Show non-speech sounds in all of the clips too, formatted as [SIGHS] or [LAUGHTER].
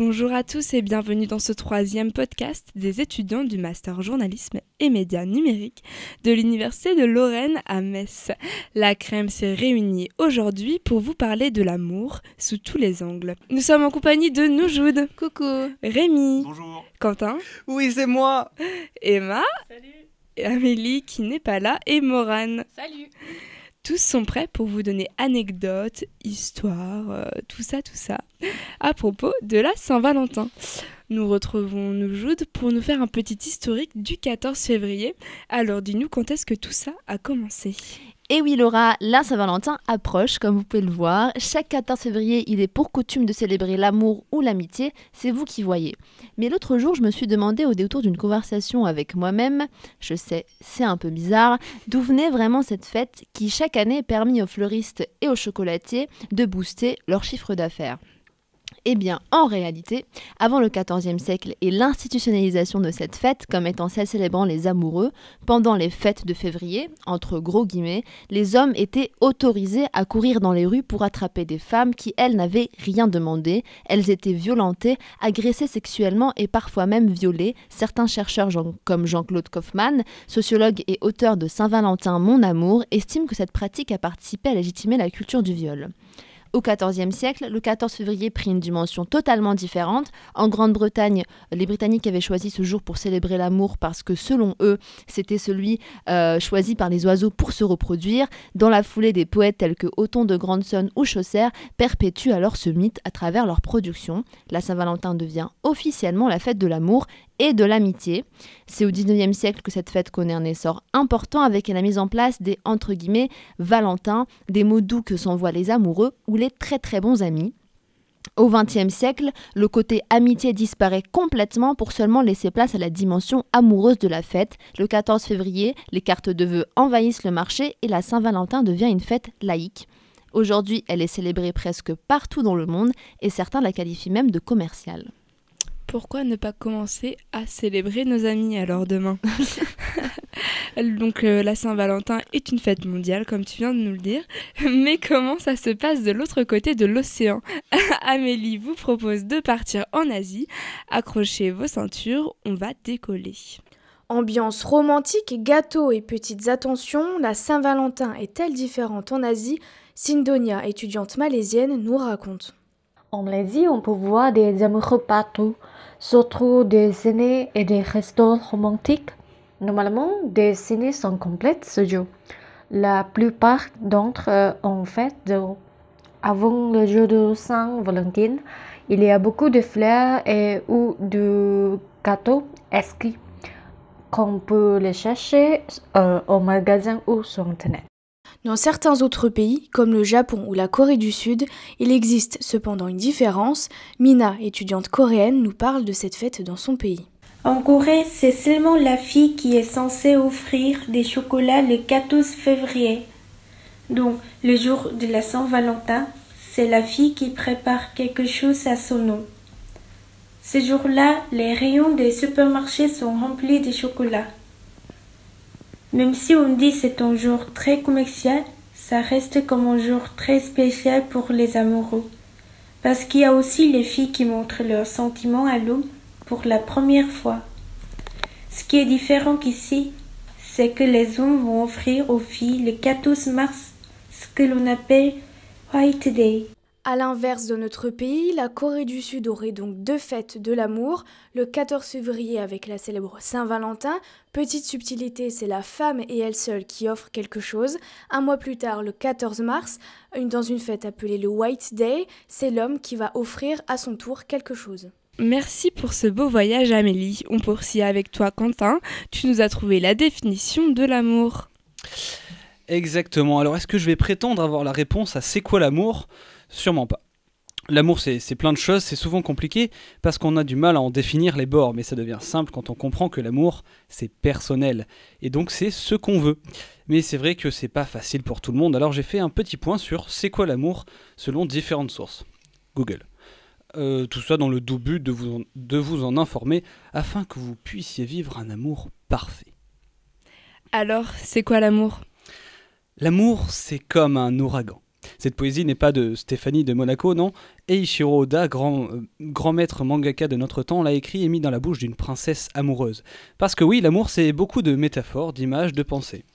Bonjour à tous et bienvenue dans ce troisième podcast des étudiants du Master Journalisme et Médias Numériques de l'Université de Lorraine à Metz. La crème s'est réunie aujourd'hui pour vous parler de l'amour sous tous les angles. Nous sommes en compagnie de Noujoud. Coucou. Rémi. Bonjour. Quentin. Oui, c'est moi. Emma. Salut. Amélie qui n'est pas là et Morane. Salut. Tous sont prêts pour vous donner anecdotes, histoires, euh, tout ça, tout ça, à propos de la Saint-Valentin. Nous retrouvons nos Jude pour nous faire un petit historique du 14 février. Alors dis-nous quand est-ce que tout ça a commencé et oui Laura, la Saint-Valentin approche, comme vous pouvez le voir. Chaque 14 février, il est pour coutume de célébrer l'amour ou l'amitié, c'est vous qui voyez. Mais l'autre jour, je me suis demandé au détour d'une conversation avec moi-même, je sais, c'est un peu bizarre, d'où venait vraiment cette fête qui chaque année permet aux fleuristes et aux chocolatiers de booster leur chiffre d'affaires. Eh bien, en réalité, avant le XIVe siècle et l'institutionnalisation de cette fête comme étant celle célébrant les amoureux, pendant les fêtes de février, entre gros guillemets, les hommes étaient autorisés à courir dans les rues pour attraper des femmes qui, elles, n'avaient rien demandé. Elles étaient violentées, agressées sexuellement et parfois même violées. Certains chercheurs comme Jean-Claude Kaufmann, sociologue et auteur de Saint-Valentin, Mon Amour, estiment que cette pratique a participé à légitimer la culture du viol au XIVe siècle, le 14 février prit une dimension totalement différente. En Grande-Bretagne, les Britanniques avaient choisi ce jour pour célébrer l'amour parce que selon eux, c'était celui euh, choisi par les oiseaux pour se reproduire. Dans la foulée, des poètes tels que Othon de Grandson ou Chaucer perpétuent alors ce mythe à travers leur production. La Saint-Valentin devient officiellement la fête de l'amour et de l'amitié. C'est au 19e siècle que cette fête connaît un essor important avec la mise en place des entre guillemets Valentins, des mots doux que s'envoient les amoureux ou les très très bons amis. Au XXe siècle, le côté amitié disparaît complètement pour seulement laisser place à la dimension amoureuse de la fête. Le 14 février, les cartes de vœux envahissent le marché et la Saint-Valentin devient une fête laïque. Aujourd'hui, elle est célébrée presque partout dans le monde et certains la qualifient même de commerciale pourquoi ne pas commencer à célébrer nos amis alors demain [LAUGHS] Donc euh, la Saint-Valentin est une fête mondiale, comme tu viens de nous le dire. [LAUGHS] Mais comment ça se passe de l'autre côté de l'océan [LAUGHS] Amélie vous propose de partir en Asie. Accrochez vos ceintures, on va décoller. Ambiance romantique, gâteaux et petites attentions, la Saint-Valentin est-elle différente en Asie Sindonia, étudiante malaisienne, nous raconte. En dit, on peut voir des amoureux partout, surtout des ciné et des restaurants romantiques. Normalement, des ciné sont complètes ce jour. La plupart d'entre eux ont fait de... Avant le jour de Saint-Valentin, il y a beaucoup de fleurs et ou de gâteaux esquis qu'on peut les chercher euh, au magasin ou sur Internet. Dans certains autres pays, comme le Japon ou la Corée du Sud, il existe cependant une différence. Mina, étudiante coréenne, nous parle de cette fête dans son pays. En Corée, c'est seulement la fille qui est censée offrir des chocolats le 14 février. Donc, le jour de la Saint-Valentin, c'est la fille qui prépare quelque chose à son nom. Ce jour-là, les rayons des supermarchés sont remplis de chocolats. Même si on dit c'est un jour très commercial, ça reste comme un jour très spécial pour les amoureux. Parce qu'il y a aussi les filles qui montrent leurs sentiments à l'homme pour la première fois. Ce qui est différent qu'ici, c'est que les hommes vont offrir aux filles le 14 mars ce que l'on appelle White Day. A l'inverse de notre pays, la Corée du Sud aurait donc deux fêtes de l'amour, le 14 février avec la célèbre Saint-Valentin, petite subtilité, c'est la femme et elle seule qui offre quelque chose, un mois plus tard, le 14 mars, dans une fête appelée le White Day, c'est l'homme qui va offrir à son tour quelque chose. Merci pour ce beau voyage Amélie. On poursuit avec toi Quentin, tu nous as trouvé la définition de l'amour. Exactement. Alors, est-ce que je vais prétendre avoir la réponse à c'est quoi l'amour Sûrement pas. L'amour, c'est plein de choses, c'est souvent compliqué parce qu'on a du mal à en définir les bords, mais ça devient simple quand on comprend que l'amour, c'est personnel. Et donc, c'est ce qu'on veut. Mais c'est vrai que c'est pas facile pour tout le monde, alors j'ai fait un petit point sur c'est quoi l'amour selon différentes sources. Google. Euh, tout ça dans le doux but de vous, de vous en informer afin que vous puissiez vivre un amour parfait. Alors, c'est quoi l'amour L'amour, c'est comme un ouragan. Cette poésie n'est pas de Stéphanie de Monaco, non. Eiichiro Oda, grand, euh, grand maître mangaka de notre temps, l'a écrit et mis dans la bouche d'une princesse amoureuse. Parce que oui, l'amour, c'est beaucoup de métaphores, d'images, de pensées.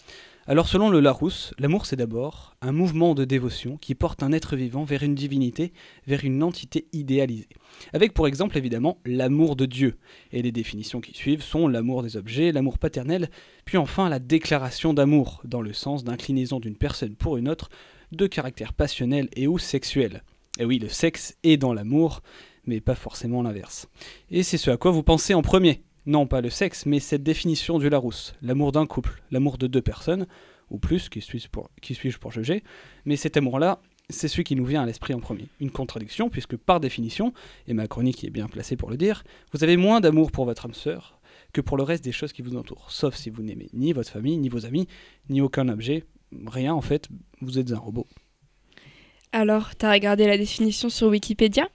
Alors selon le Larousse, l'amour c'est d'abord un mouvement de dévotion qui porte un être vivant vers une divinité, vers une entité idéalisée. Avec pour exemple évidemment l'amour de Dieu. Et les définitions qui suivent sont l'amour des objets, l'amour paternel, puis enfin la déclaration d'amour, dans le sens d'inclinaison d'une personne pour une autre, de caractère passionnel et ou sexuel. Et oui, le sexe est dans l'amour, mais pas forcément l'inverse. Et c'est ce à quoi vous pensez en premier non pas le sexe, mais cette définition du Larousse, l'amour d'un couple, l'amour de deux personnes, ou plus, qui suis-je pour, pour, juger, mais cet amour-là, c'est celui qui nous vient à l'esprit en premier. Une contradiction, puisque par définition, et ma chronique est bien placée pour le dire, vous avez moins d'amour pour votre âme sœur que pour le reste des choses qui vous entourent, sauf si vous n'aimez ni votre famille, ni vos amis, ni aucun objet, rien en fait, vous êtes un robot. Alors, t'as regardé la définition sur Wikipédia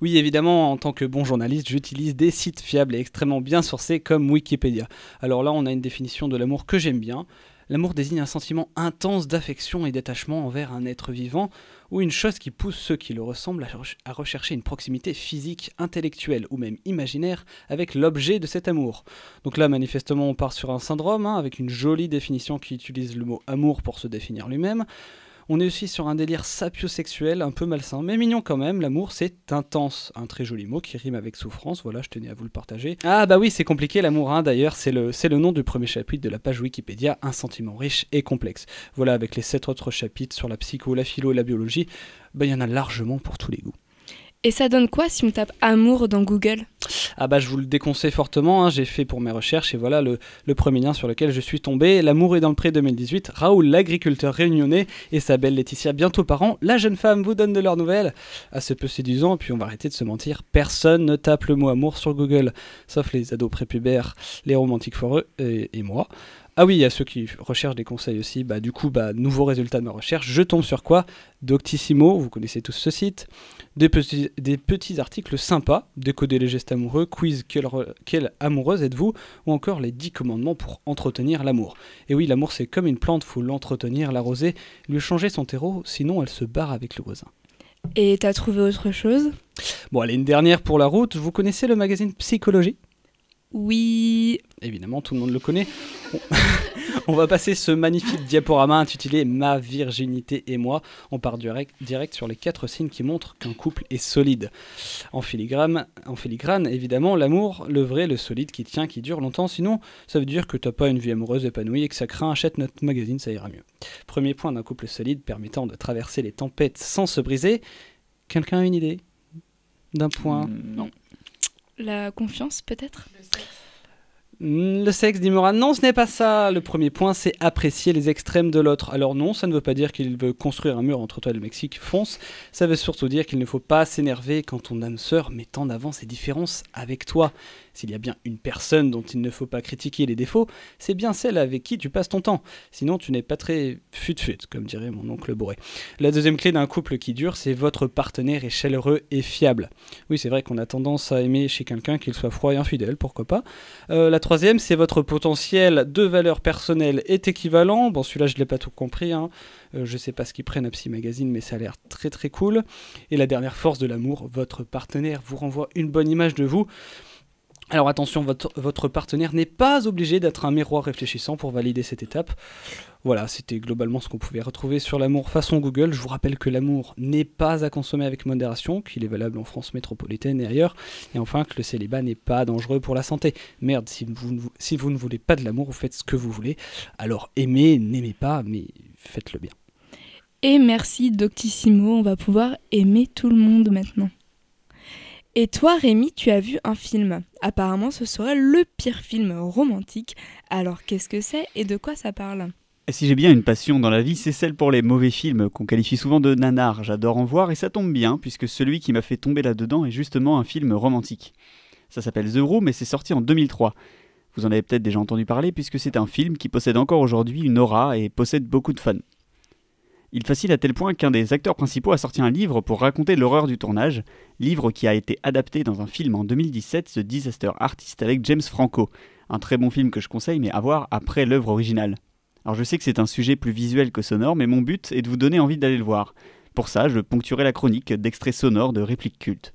oui, évidemment, en tant que bon journaliste, j'utilise des sites fiables et extrêmement bien sourcés comme Wikipédia. Alors là, on a une définition de l'amour que j'aime bien. L'amour désigne un sentiment intense d'affection et d'attachement envers un être vivant ou une chose qui pousse ceux qui le ressemblent à rechercher une proximité physique, intellectuelle ou même imaginaire avec l'objet de cet amour. Donc là, manifestement, on part sur un syndrome, hein, avec une jolie définition qui utilise le mot amour pour se définir lui-même. On est aussi sur un délire sapiosexuel, un peu malsain, mais mignon quand même. L'amour, c'est intense. Un très joli mot qui rime avec souffrance. Voilà, je tenais à vous le partager. Ah bah oui, c'est compliqué l'amour, hein, d'ailleurs. C'est le, c'est le nom du premier chapitre de la page Wikipédia, un sentiment riche et complexe. Voilà, avec les sept autres chapitres sur la psycho, la philo et la biologie, bah, il y en a largement pour tous les goûts. Et ça donne quoi si on tape amour dans Google Ah bah je vous le déconseille fortement, hein. j'ai fait pour mes recherches et voilà le, premier lien sur lequel je suis tombé. L'amour est dans le pré 2018, Raoul l'agriculteur réunionnais et sa belle Laetitia bientôt parents. La jeune femme vous donne de leurs nouvelles. Assez peu séduisant, puis on va arrêter de se mentir, personne ne tape le mot amour sur Google, sauf les ados prépubères, les romantiques foreux euh, et moi. Ah oui, il y a ceux qui recherchent des conseils aussi. Bah, du coup, bah, nouveau résultat de ma recherche. Je tombe sur quoi Doctissimo, vous connaissez tous ce site. Des petits, articles sympas. Décoder les gestes amoureux, quiz quelle, amoureuse êtes-vous Ou encore les 10 commandements pour entretenir l'amour. Et oui, l'amour c'est comme une plante, faut l'entretenir, l'arroser, lui changer son terreau, sinon elle se barre avec le voisin. Et t'as trouvé autre chose Bon, allez, une dernière pour la route. Vous connaissez le magazine Psychologie oui. Évidemment, tout le monde le connaît. [LAUGHS] On va passer ce magnifique diaporama intitulé Ma virginité et moi. On part direct, direct sur les quatre signes qui montrent qu'un couple est solide. En filigrane, en filigrane évidemment, l'amour, le vrai, le solide qui tient, qui dure longtemps. Sinon, ça veut dire que t'as pas une vie amoureuse épanouie et que ça craint. Achète notre magazine, ça ira mieux. Premier point d'un couple solide permettant de traverser les tempêtes sans se briser. Quelqu'un a une idée D'un point hmm. Non. La confiance, peut-être Le sexe hmm, le dit Non, ce n'est pas ça. Le premier point, c'est apprécier les extrêmes de l'autre. Alors non, ça ne veut pas dire qu'il veut construire un mur entre toi et le Mexique. Fonce. Ça veut surtout dire qu'il ne faut pas s'énerver quand ton âme sœur met en avant ses différences avec toi. S'il y a bien une personne dont il ne faut pas critiquer les défauts, c'est bien celle avec qui tu passes ton temps. Sinon, tu n'es pas très fut-fut, comme dirait mon oncle Bourré. La deuxième clé d'un couple qui dure, c'est votre partenaire est chaleureux et fiable. Oui, c'est vrai qu'on a tendance à aimer chez quelqu'un qu'il soit froid et infidèle, pourquoi pas. Euh, la troisième, c'est votre potentiel de valeur personnelle est équivalent. Bon, celui-là, je ne l'ai pas tout compris. Hein. Euh, je ne sais pas ce qu'ils prennent à Psy Magazine, mais ça a l'air très très cool. Et la dernière force de l'amour, votre partenaire vous renvoie une bonne image de vous. Alors attention, votre, partenaire n'est pas obligé d'être un miroir réfléchissant pour valider cette étape. Voilà, c'était globalement ce qu'on pouvait retrouver sur l'amour façon Google. Je vous rappelle que l'amour n'est pas à consommer avec modération, qu'il est valable en France métropolitaine et ailleurs, et enfin que le célibat n'est pas dangereux pour la santé. Merde, si vous, ne, si vous ne voulez pas de l'amour, vous faites ce que vous voulez. Alors aimez, n'aimez pas, mais faites-le bien. Et merci Doctissimo, on va pouvoir aimer tout le monde maintenant. Et toi, Rémi, tu as vu un film. Apparemment, ce serait le pire film romantique. Alors, qu'est-ce que c'est et de quoi ça parle si j'ai bien une passion dans la vie, c'est celle pour les mauvais films qu'on qualifie souvent de nanar. J'adore en voir et ça tombe bien puisque celui qui m'a fait tomber là-dedans est justement un film romantique. Ça s'appelle The Room mais c'est sorti en 2003. Vous en avez peut-être déjà entendu parler puisque c'est un film qui possède encore aujourd'hui une aura et possède beaucoup de fans. Il facile à tel point qu'un des acteurs principaux a sorti un livre pour raconter l'horreur du tournage, livre qui a été adapté dans un film en 2017, The Disaster Artist avec James Franco. Un très bon film que je conseille, mais à voir après l'œuvre originale. Alors je sais que c'est un sujet plus visuel que sonore, mais mon but est de vous donner envie d'aller le voir. Pour ça, je ponctuerai la chronique d'extraits sonores de répliques cultes.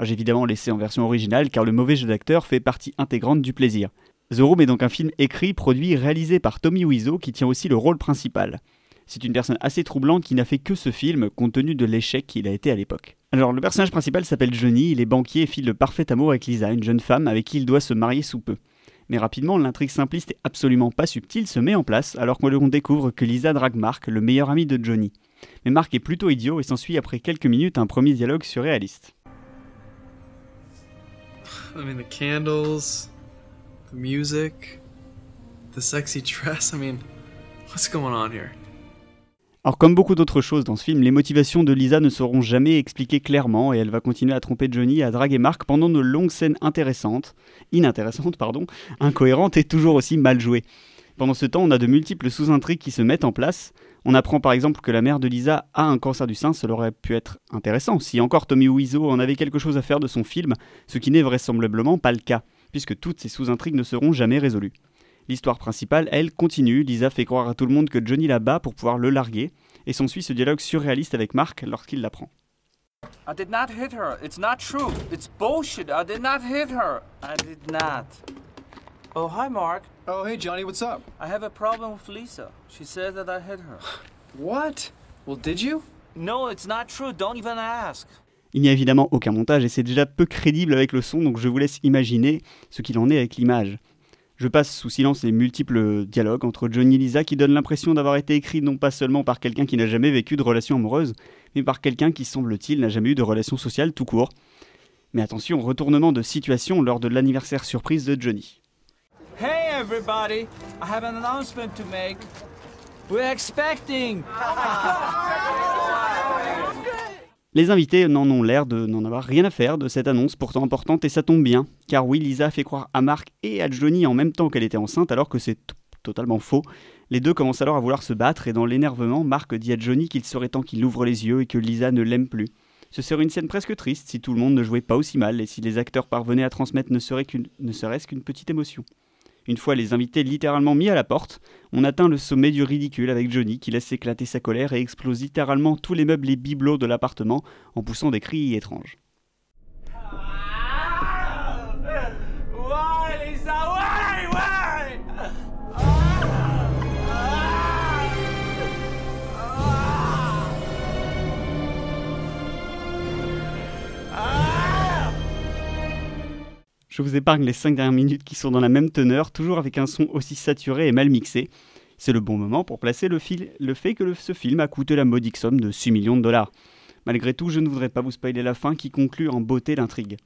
J'ai évidemment laissé en version originale car le mauvais jeu d'acteur fait partie intégrante du plaisir. The Room est donc un film écrit, produit, réalisé par Tommy Wiseau qui tient aussi le rôle principal. C'est une personne assez troublante qui n'a fait que ce film compte tenu de l'échec qu'il a été à l'époque. Alors le personnage principal s'appelle Johnny, il est banquier et file le parfait amour avec Lisa, une jeune femme avec qui il doit se marier sous peu. Mais rapidement, l'intrigue simpliste et absolument pas subtile se met en place alors qu'on découvre que Lisa drague Mark, le meilleur ami de Johnny. Mais Mark est plutôt idiot et s'ensuit après quelques minutes un premier dialogue surréaliste. I mean, the candles, the music, the sexy dress, I mean, what's going on here? Alors comme beaucoup d'autres choses dans ce film, les motivations de Lisa ne seront jamais expliquées clairement et elle va continuer à tromper Johnny, à draguer Mark pendant de longues scènes intéressantes, inintéressantes pardon, incohérentes et toujours aussi mal jouées. Pendant ce temps, on a de multiples sous-intrigues qui se mettent en place. On apprend par exemple que la mère de Lisa a un cancer du sein, cela aurait pu être intéressant si encore Tommy Wiseau en avait quelque chose à faire de son film, ce qui n'est vraisemblablement pas le cas, puisque toutes ces sous-intrigues ne seront jamais résolues. L'histoire principale, elle, continue. Lisa fait croire à tout le monde que Johnny la bat pour pouvoir le larguer, et s'ensuit ce dialogue surréaliste avec Mark lorsqu'il l'apprend. I did not hit her. It's not true. It's bullshit. I did not hit her. I did not. Oh, hi, Mark. Oh, hey, Johnny, what's up? I have a problem with Lisa. She says that I hit her. [SIGHS] What? Well, did you? No, it's not true. Don't even ask. Il n'y a évidemment aucun montage et c'est déjà peu crédible avec le son, donc je vous laisse imaginer ce qu'il en est avec l'image. Je passe sous silence les multiples dialogues entre Johnny et Lisa qui donnent l'impression d'avoir été écrits non pas seulement par quelqu'un qui n'a jamais vécu de relation amoureuse, mais par quelqu'un qui, semble-t-il, n'a jamais eu de relation sociale tout court. Mais attention, retournement de situation lors de l'anniversaire surprise de Johnny. Hey everybody, I have an announcement to make. We're expecting. [LAUGHS] Les invités n'en ont l'air de n'en avoir rien à faire de cette annonce pourtant importante et ça tombe bien, car oui, Lisa fait croire à Marc et à Johnny en même temps qu'elle était enceinte alors que c'est totalement faux. Les deux commencent alors à vouloir se battre et dans l'énervement, Marc dit à Johnny qu'il serait temps qu'il ouvre les yeux et que Lisa ne l'aime plus. Ce serait une scène presque triste si tout le monde ne jouait pas aussi mal et si les acteurs parvenaient à transmettre ne serait-ce qu'une petite émotion. Une fois les invités littéralement mis à la porte, on atteint le sommet du ridicule avec Johnny qui laisse éclater sa colère et explose littéralement tous les meubles et bibelots de l'appartement en poussant des cris étranges. Je vous épargne les 5 dernières minutes qui sont dans la même teneur, toujours avec un son aussi saturé et mal mixé. C'est le bon moment pour placer le, fil le fait que ce film a coûté la modique somme de 6 millions de dollars. Malgré tout, je ne voudrais pas vous spoiler la fin qui conclut en beauté l'intrigue.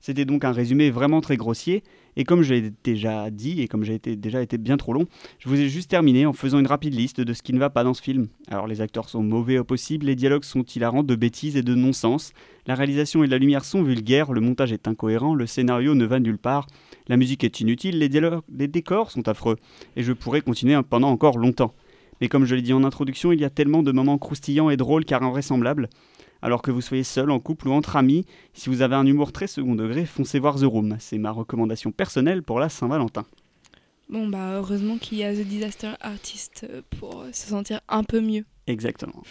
C'était donc un résumé vraiment très grossier, et comme je l'ai déjà dit, et comme j'ai été, déjà été bien trop long, je vous ai juste terminé en faisant une rapide liste de ce qui ne va pas dans ce film. Alors les acteurs sont mauvais au possible, les dialogues sont hilarants de bêtises et de non-sens, la réalisation et la lumière sont vulgaires, le montage est incohérent, le scénario ne va nulle part, la musique est inutile, les, les décors sont affreux, et je pourrais continuer pendant encore longtemps. Mais comme je l'ai dit en introduction, il y a tellement de moments croustillants et drôles car invraisemblables, alors que vous soyez seul, en couple ou entre amis, si vous avez un humour très second degré, foncez voir The Room. C'est ma recommandation personnelle pour la Saint-Valentin. Bon, bah heureusement qu'il y a The Disaster Artist euh, pour euh, se sentir un peu mieux. Exactement.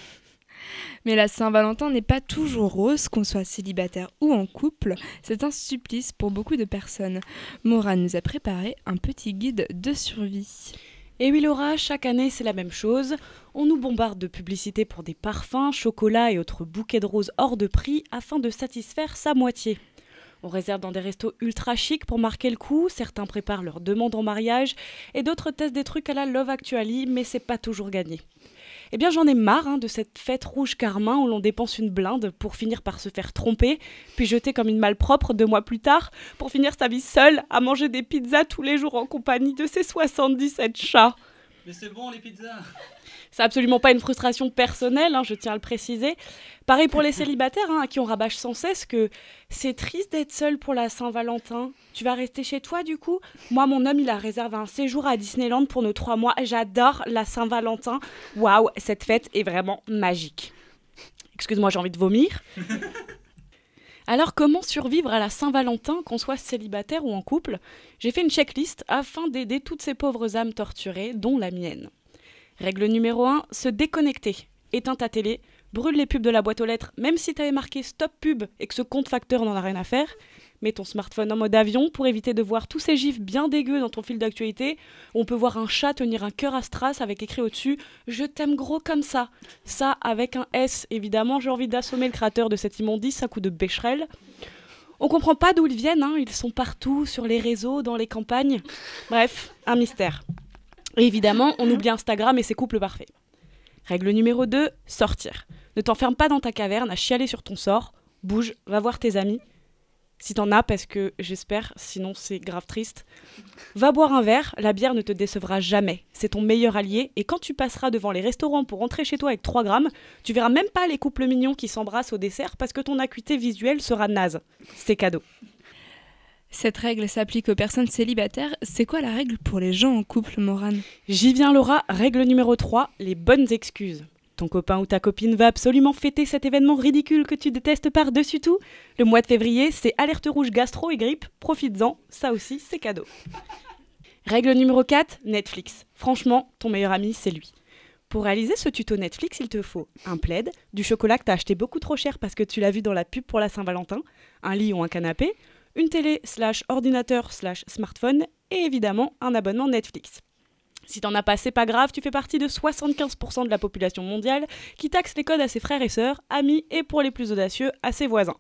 Mais la Saint-Valentin n'est pas toujours rose, qu'on soit célibataire ou en couple. C'est un supplice pour beaucoup de personnes. Mora nous a préparé un petit guide de survie. Et oui Laura, chaque année c'est la même chose. On nous bombarde de publicités pour des parfums, chocolats et autres bouquets de roses hors de prix afin de satisfaire sa moitié. On réserve dans des restos ultra chics pour marquer le coup, certains préparent leur demande en mariage et d'autres testent des trucs à la Love Actually, mais c'est pas toujours gagné. Eh bien, j'en ai marre hein, de cette fête rouge carmin où l'on dépense une blinde pour finir par se faire tromper, puis jeter comme une malpropre deux mois plus tard, pour finir sa vie seule à manger des pizzas tous les jours en compagnie de ses 77 chats. Mais c'est bon les pizzas C'est absolument pas une frustration personnelle, hein, je tiens à le préciser. Pareil pour les célibataires, hein, à qui on rabâche sans cesse que c'est triste d'être seul pour la Saint-Valentin. Tu vas rester chez toi du coup Moi, mon homme, il a réservé un séjour à Disneyland pour nos trois mois. J'adore la Saint-Valentin. Waouh, cette fête est vraiment magique. Excuse-moi, j'ai envie de vomir. Alors comment survivre à la Saint-Valentin, qu'on soit célibataire ou en couple J'ai fait une checklist afin d'aider toutes ces pauvres âmes torturées, dont la mienne. Règle numéro 1, se déconnecter. Éteins ta télé, brûle les pubs de la boîte aux lettres, même si t'avais marqué stop pub et que ce compte facteur n'en a rien à faire. Mets ton smartphone en mode avion pour éviter de voir tous ces gifs bien dégueux dans ton fil d'actualité. On peut voir un chat tenir un cœur à strass avec écrit au-dessus Je t'aime gros comme ça. Ça avec un S. Évidemment, j'ai envie d'assommer le créateur de cette immondice à coup de bécherelle. On comprend pas d'où ils viennent, hein. ils sont partout, sur les réseaux, dans les campagnes. Bref, un mystère. évidemment, on oublie Instagram et ses couples parfaits. Règle numéro 2, sortir. Ne t'enferme pas dans ta caverne à chialer sur ton sort. Bouge, va voir tes amis, si t'en as, parce que j'espère, sinon c'est grave triste. Va boire un verre, la bière ne te décevra jamais. C'est ton meilleur allié, et quand tu passeras devant les restaurants pour rentrer chez toi avec 3 grammes, tu verras même pas les couples mignons qui s'embrassent au dessert parce que ton acuité visuelle sera naze. C'est cadeau. Cette règle s'applique aux personnes célibataires. C'est quoi la règle pour les gens en couple, Morane J'y viens, Laura. Règle numéro 3, les bonnes excuses. Ton copain ou ta copine va absolument fêter cet événement ridicule que tu détestes par-dessus tout. Le mois de février, c'est alerte rouge gastro et grippe. Profites-en, ça aussi, c'est cadeau. Règle numéro 4, Netflix. Franchement, ton meilleur ami, c'est lui. Pour réaliser ce tuto Netflix, il te faut un plaid, du chocolat que t'as acheté beaucoup trop cher parce que tu l'as vu dans la pub pour la Saint-Valentin, un lit ou un canapé, une télé slash ordinateur slash smartphone et évidemment un abonnement Netflix. Si t'en as pas, c'est pas grave, tu fais partie de 75% de la population mondiale qui taxe les codes à ses frères et sœurs, amis et pour les plus audacieux, à ses voisins.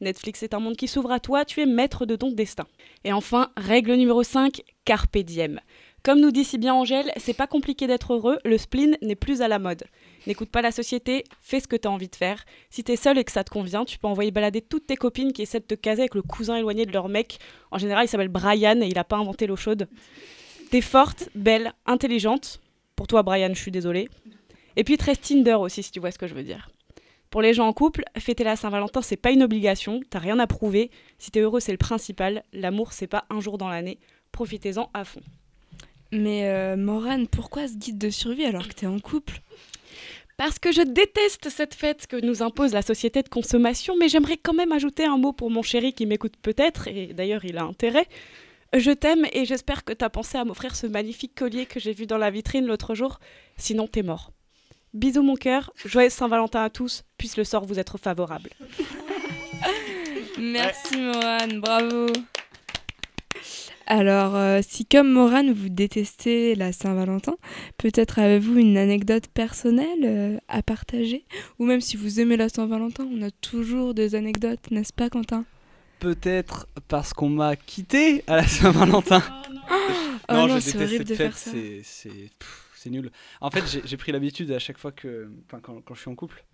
Netflix est un monde qui s'ouvre à toi, tu es maître de ton destin. Et enfin, règle numéro 5, carpe diem. Comme nous dit si bien Angèle, c'est pas compliqué d'être heureux, le spleen n'est plus à la mode. N'écoute pas la société, fais ce que t'as envie de faire. Si t'es seul et que ça te convient, tu peux envoyer balader toutes tes copines qui essaient de te caser avec le cousin éloigné de leur mec. En général, il s'appelle Brian et il a pas inventé l'eau chaude. T'es forte, belle, intelligente. Pour toi, Brian, je suis désolée. Et puis très Tinder aussi, si tu vois ce que je veux dire. Pour les gens en couple, fêter la Saint-Valentin, c'est pas une obligation, t'as rien à prouver. Si t'es heureux, c'est le principal. L'amour, c'est pas un jour dans l'année. Profitez-en à fond. Mais Moran euh, Morane, pourquoi ce guide de survie alors que t'es en couple Parce que je déteste cette fête que nous impose la société de consommation, mais j'aimerais quand même ajouter un mot pour mon chéri qui m'écoute peut-être, et d'ailleurs il a intérêt. Je t'aime et j'espère que as pensé à m'offrir ce magnifique collier que j'ai vu dans la vitrine l'autre jour, sinon t'es mort. Bisous mon cœur, joyeux Saint-Valentin à tous, puisse le sort vous être favorable. [LAUGHS] Merci Morane, bravo. Alors, euh, si comme Morane, vous détestez la Saint-Valentin, peut-être avez-vous une anecdote personnelle euh, à partager Ou même si vous aimez la Saint-Valentin, on a toujours des anecdotes, n'est-ce pas Quentin peut-être parce qu'on m'a quitté à la Saint-Valentin. Oh ah, oh non. je c'est, nul. En fait, j'ai, pris l'habitude à chaque fois que, enfin, quand, je suis en couple,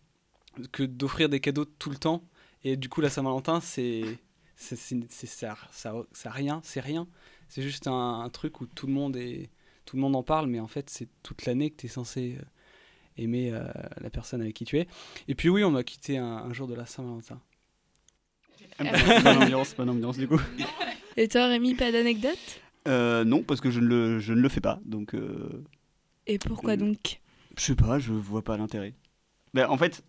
que d'offrir des cadeaux tout le temps. Et du coup, la Saint-Valentin, c'est, c'est, ça, ça, rien, c'est rien. C'est juste un, truc où tout le monde est, tout le monde en parle, mais en fait, c'est toute l'année que tu es censé euh, aimer euh, la personne avec qui tu es. Et puis oui, on m'a quitté un jour de la Saint-Valentin bonne ambiance, bonne ambiance du coup. Et toi Rémi, pas d'anecdote euh, Non, parce que je ne le, je ne le fais pas. Donc, euh, Et pourquoi donc Je sais pas, je vois pas l'intérêt. Ben en fait,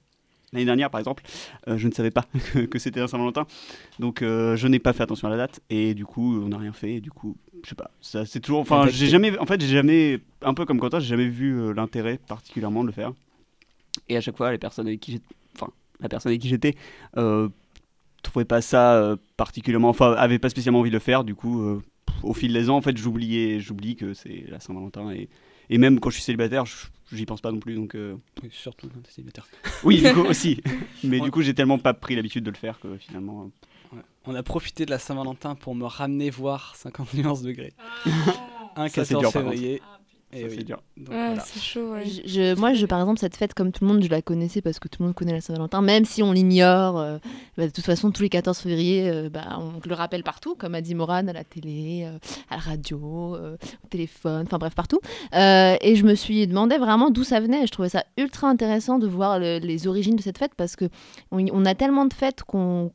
l'année dernière par exemple, euh, je ne savais pas [LAUGHS] que c'était un Saint-Valentin. Donc je n'ai pas fait attention à la date et du coup on n'a rien fait. Et du coup, je sais pas, ça c'est toujours. Enfin, j'ai jamais. En fait, j'ai jamais. Un peu comme Quentin, j'ai jamais vu l'intérêt particulièrement de le faire. Et à chaque fois, les personnes avec qui j'ai Enfin, la personne avec qui j'étais trouvais pas ça euh, particulièrement, enfin, avait pas spécialement envie de le faire. Du coup, euh, au fil des ans, en fait, j'oubliais, j'oublie que c'est la Saint-Valentin et, et même quand je suis célibataire, j'y pense pas non plus. Donc, euh, oui, surtout célibataire. oui, du coup [LAUGHS] aussi. Mais du coup, j'ai tellement pas pris l'habitude de le faire que finalement. On a profité de la Saint-Valentin pour me ramener voir 50 nuances degrés. Ah. Un 14 février. Et eh dur. c'est chaud. Je, moi, je, par exemple, cette fête, comme tout le monde, je la connaissais parce que tout le monde connaît la Saint-Valentin, même si on l'ignore. Euh, bah, de toute façon, tous les 14 février, euh, bah, on le rappelle partout, comme a dit Morane, à la télé, euh, à la radio, au téléphone, enfin bref, partout. et je me suis demandé vraiment d'où ça venait. Je trouvais ça ultra intéressant de voir les origines de cette fête parce que on, a tellement de fêtes qu'on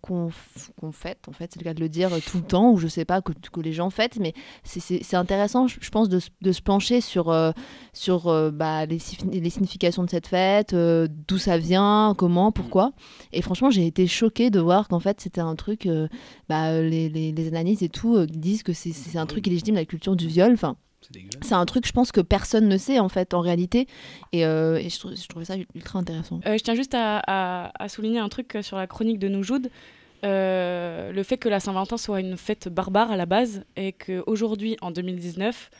fête, en fait, c'est le cas de le dire, tout le temps, ou je sais pas, que, les gens fêtent, mais c'est intéressant, je pense, de se pencher sur sur, euh, euh, bah, les, les, significations de cette fête, euh, d'où ça vient, comment, mm. pourquoi. Et franchement, j'ai été choquée de voir qu'en fait, c'était un truc, bah, les, les, analyses et tout disent que c'est un truc illégitime, la culture du viol. Enfin, c'est un truc, je pense, que personne ne sait en fait, en réalité. Et, je, je, trouvais ça ultra intéressant. je tiens juste à, souligner un truc sur la chronique de Noujoud. le fait que la Saint-Valentin soit une fête barbare à la base et qu'aujourd'hui, en 2019,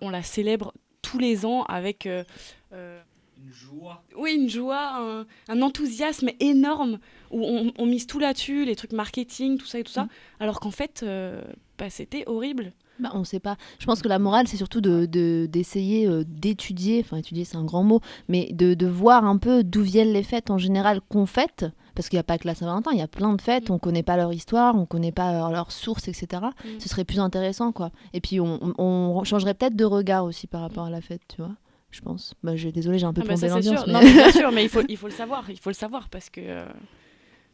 on la célèbre tous les ans avec... Euh, euh, une joie. Oui, une joie, un, enthousiasme énorme où on, mise tout là-dessus, les trucs marketing, tout ça et tout ça, mm. alors qu'en fait, euh, bah, c'était horrible. Bah, on ne sait pas. Je pense que la morale, c'est surtout d'essayer de, d'étudier, enfin étudier c'est un grand mot, mais de, de voir un peu d'où viennent les fêtes en général qu'on fête parce qu'il n'y a pas que la Saint-Valentin, il y a plein de fêtes, mm. on ne connaît pas leur histoire, on ne connaît pas euh, leur sources, etc. Mm. Ce serait plus intéressant, quoi. Et puis, on, changerait peut-être de regard aussi par rapport à la fête, tu vois je pense. Bah, j'ai désolé, j'ai un peu ah bah, l'ambiance. Non, bien [LAUGHS] sûr, mais il faut, il faut le savoir, il faut le savoir parce que euh,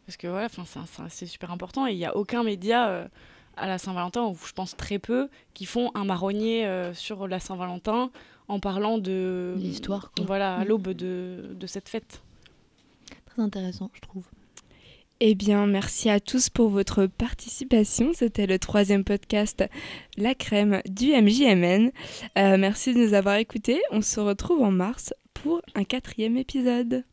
parce que voilà, Enfin, c'est super important et il n'y a aucun média euh, à la Saint-Valentin ou je pense très peu qui font un marronnier sur la Saint-Valentin en parlant de l'histoire. Voilà, à mm. l'aube de, de, cette fête intéressant, je trouve. Eh bien, merci à tous pour votre participation. C'était le troisième podcast La Crème du MJMN. Euh, merci de nous avoir écoutés. On se retrouve en mars pour un quatrième épisode.